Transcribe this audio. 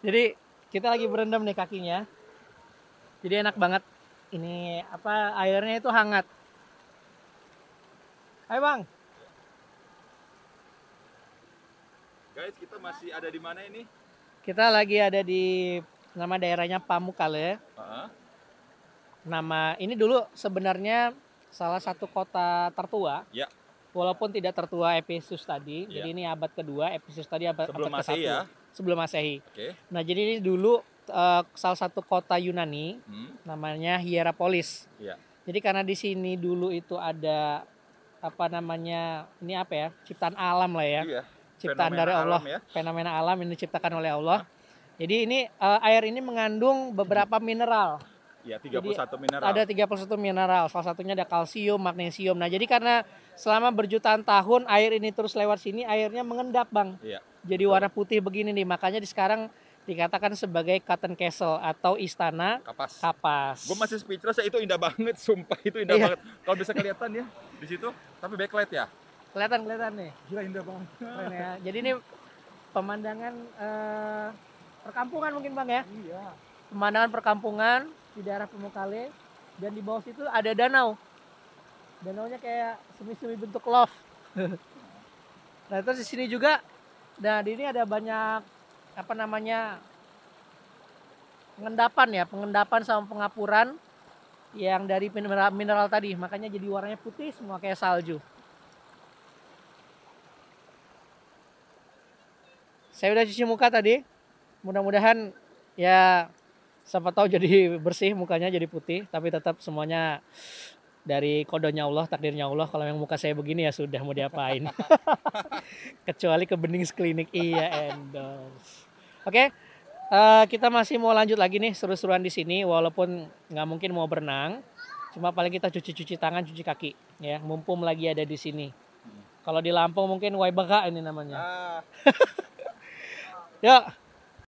Jadi kita lagi berendam nih kakinya. Jadi enak banget. Ini apa airnya itu hangat. Hai Bang. Guys, kita masih ada di mana ini? Kita lagi ada di nama daerahnya Pamukkale. Uh -huh. Nama ini dulu sebenarnya salah satu kota tertua. Ya walaupun tidak tertua Efesus tadi. Yeah. Jadi ini abad kedua, Efesus tadi abad, Sebelum abad ke-1. Ya. Sebelum Masehi. Okay. Nah, jadi ini dulu uh, salah satu kota Yunani hmm. namanya Hierapolis. Yeah. Jadi karena di sini dulu itu ada apa namanya? Ini apa ya? Ciptaan alam lah ya. Yeah. Ciptaan fenomena dari Allah, alam ya. fenomena alam yang diciptakan oleh Allah. Jadi ini uh, air ini mengandung beberapa hmm. mineral. Ya, 31 jadi, mineral. Ada 31 mineral, salah satunya ada kalsium, magnesium. Nah, jadi karena selama berjutaan tahun air ini terus lewat sini, airnya mengendap, Bang. Iya. Jadi betul. warna putih begini nih, makanya di sekarang dikatakan sebagai cotton castle atau istana kapas. kapas. Gue masih speechless, ya, itu indah banget, sumpah itu indah iya. banget. Kalau bisa kelihatan ya di situ, tapi backlight ya. Kelihatan kelihatan nih. Gila indah banget. Keren ya. Jadi ini pemandangan eh, perkampungan mungkin bang ya. Iya pemandangan perkampungan di daerah Pemukale dan di bawah situ ada danau danaunya kayak semi-semi bentuk love nah terus di sini juga nah di ini ada banyak apa namanya pengendapan ya pengendapan sama pengapuran yang dari mineral, mineral tadi makanya jadi warnanya putih semua kayak salju saya udah cuci muka tadi mudah-mudahan ya siapa tahu jadi bersih mukanya jadi putih tapi tetap semuanya dari kodonya Allah takdirnya Allah kalau yang muka saya begini ya sudah mau diapain kecuali ke bening klinik iya endorse oke okay? uh, eh, kita masih mau lanjut lagi nih seru-seruan di sini walaupun nggak mungkin mau berenang cuma paling kita cuci-cuci tangan cuci kaki ya mumpung lagi ada di sini kalau di Lampung mungkin Waibaka ini namanya ah. yuk